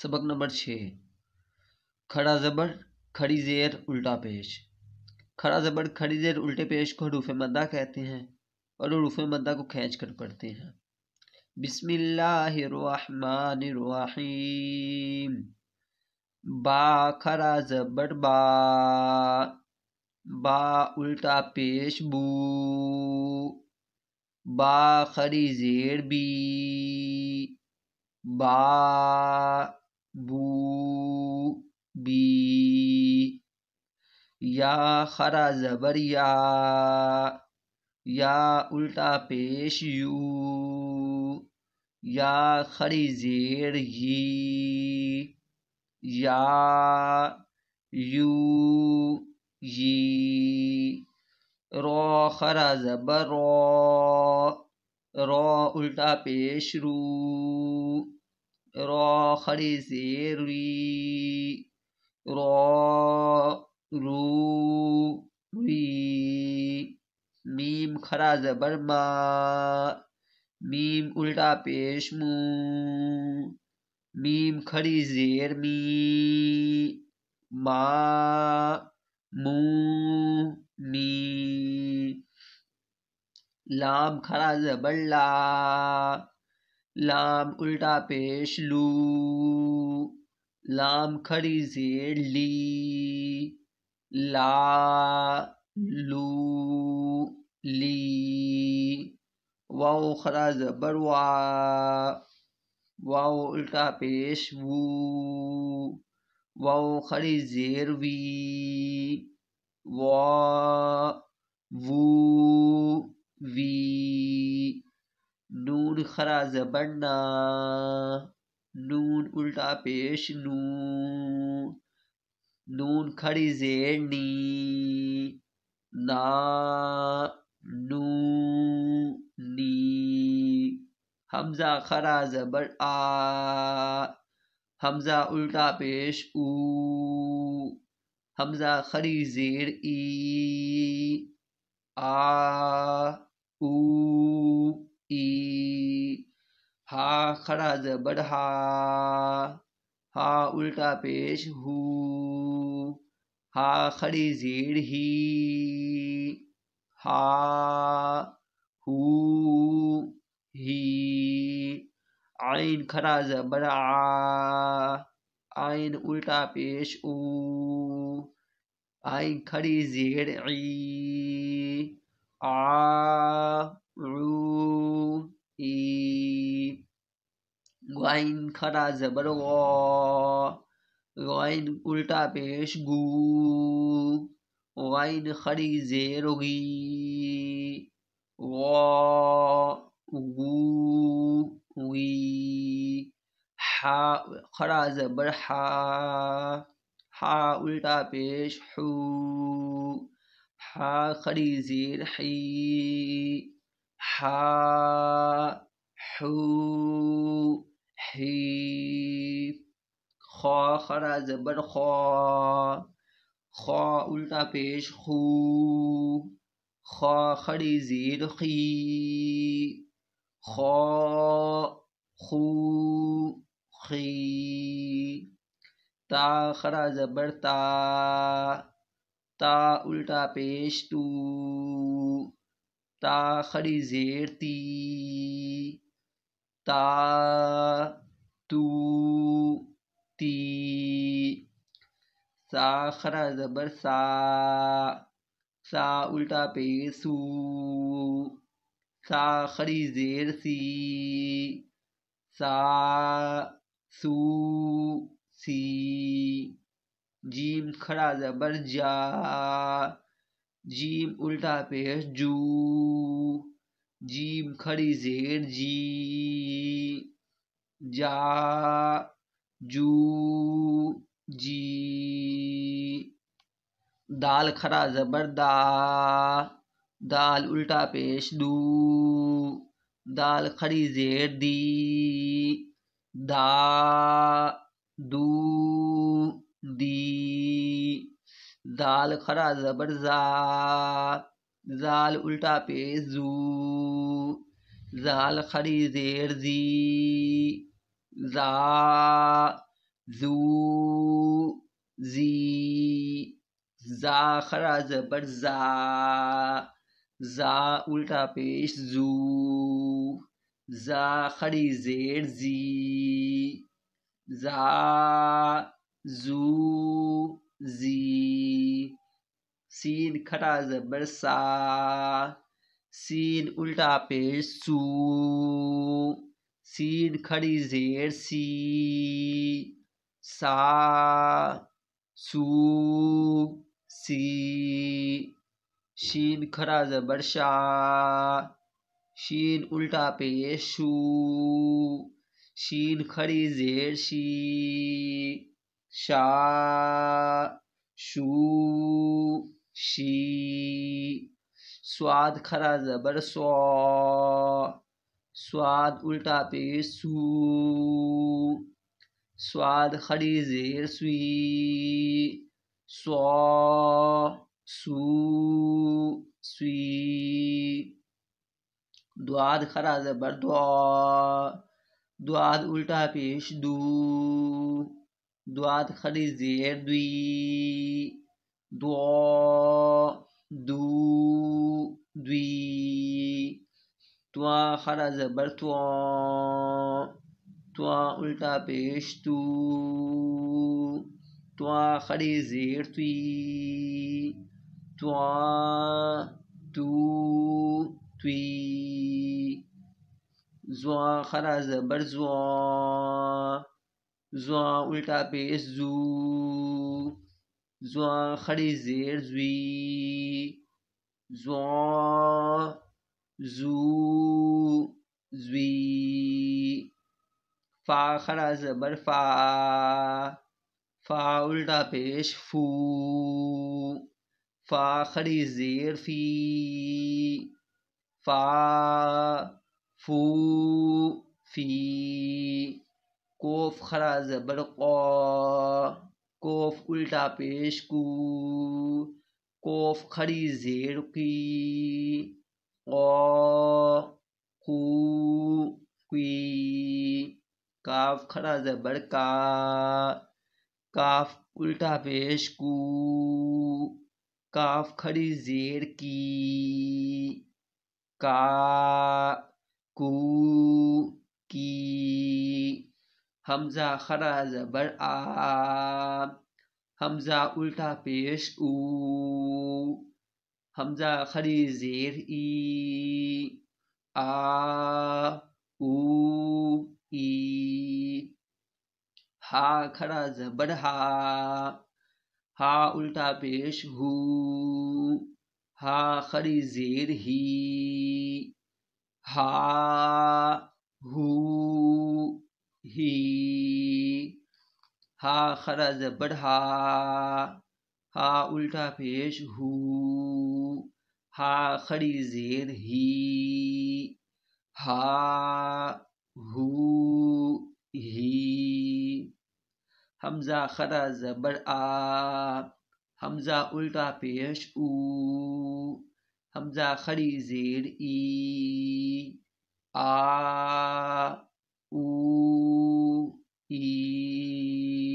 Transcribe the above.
سبق نمبر چھ کھڑا زبر کھڑی زیر الٹا پیش کھڑا زبر کھڑی زیر الٹے پیش کو حروف مدہ کہتے ہیں اور حروف مدہ کو کھینچ کر پڑھتے ہیں بسم اللہ الرحمن الرحیم با کھڑا زبر با با الٹا پیش بو با خری زیر بی با بو بی یا خرا زبر یا یا الٹا پیش یو یا خری زیر یی یا یو یی رو خرا زبر رو رو الٹا پیش رو را خریزی ری را رو ری میم خرا زبر ما میم الٹا پیش مو میم کھڑی زیر می ما مو می لام کھڑا زبر لا लाम उल्टा पेश लू लाम खड़ी जेर ली ला लू ली वाओ खरा जबर वा वाओ उल्टा पेश वू वाओ खड़ी जेर वी वा वू वी خرا خراز بڑھنا نون الٹا پیش نون نون کھڑی زیر نی نا نون نی حمزہ خرا زبر حمزہ الٹا پیش او حمزہ خری زیر ای آ او ای ہا کھڑا زبر ہا ہا الٹا پیش ہو ہا کھڑی زیر ہی ہا ہو ہی ہئن کھڑا زبر آ آئین الٹا پیش او این کھڑی زیر ای آ رو غين خرا زبر غا غين الٹا پیش گو غين خري زير غي غا غو وي حا خرا زبر حا حا الٹا پیش حو حا خري زير حي ح ح حی خا خرا زبر خا خا الٹا پیش خو خا خڑی زیر خی خا خو خی تا خرا زبر تا تا الٹا پیش تو تا خری زیر تی تا تو تی سا خرا زبر سا سا الٹا پیر سو سا خری زیر سی سا سو سی جیم کھڑا زبر جا جیم الٹا پیر جو جیم کھڑی زیر جی جا جو جی دال زبر دا دال الٹا پیش دو دال کھڑی زیر دی دا دو دی دال زبر زا زال الٹا پیش زو زال خری زیر زی زا زو زی زا خرا زبر زا زا الٹا پیش زو زا خری زیر زی زا زو زی سین کھٹا زبر سا سین الٹا سو سین کھڑی زیر سی سا سو سی شین کھڑا زبر شا شین الٹا شو شین کھڑی زیر شی شا شو شی سواد خرا زبر سو سواد الٹا پیش سواد خری زیر سوئی سوئی دواد خرا زبر دو دواد الٹا پیش دو دواد خری زیر دوی دو آخر زبر توا توا الٹا پیش تو توا خری زیر توی توا تو توی زوا خرا زبر زوا زوا الٹا پیش زو زوا خری زیر زوی زوا زو زوی فا خرا زبر فا فا الٹا پیش فو فا خری زیر فی فا فو فی کوف خرا زبر قو کوف الٹا پیش کو کوف خری زیر قی قو کاف خرا زبر کا کاف الٹا پیش کو کاف کھڑی زیر کی کا کو کی حمزہ خرا زبر آ حمزہ الٹا پیش او حمزہ خری زیر ای آ او हा खड़ा जबर हा हा उल्टा पेश हु हा खड़ी जेर ही हा हु ही हा खड़ा जबर हा हा उल्टा पेश हु हा खड़ी जेर ही हा हु ही همزه خطا زبر آ همزه الٹا پیش او همزه خری زیر ای آ او ای